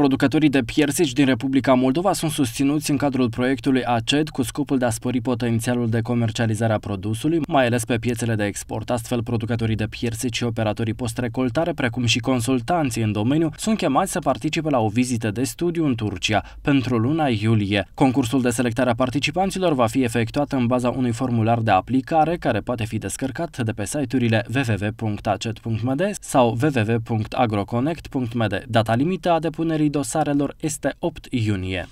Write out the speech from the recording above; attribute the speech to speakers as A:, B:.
A: Producătorii de piersici din Republica Moldova sunt susținuți în cadrul proiectului ACED cu scopul de a spori potențialul de comercializare a produsului, mai ales pe piețele de export. Astfel, producătorii de piersici și operatorii post-recoltare, precum și consultanții în domeniu, sunt chemați să participe la o vizită de studiu în Turcia pentru luna iulie. Concursul de selectare a participanților va fi efectuat în baza unui formular de aplicare care poate fi descărcat de pe site-urile www.aced.md sau www.agroconnect.md. Data limită a depunerii dosarelor este 8 iunie.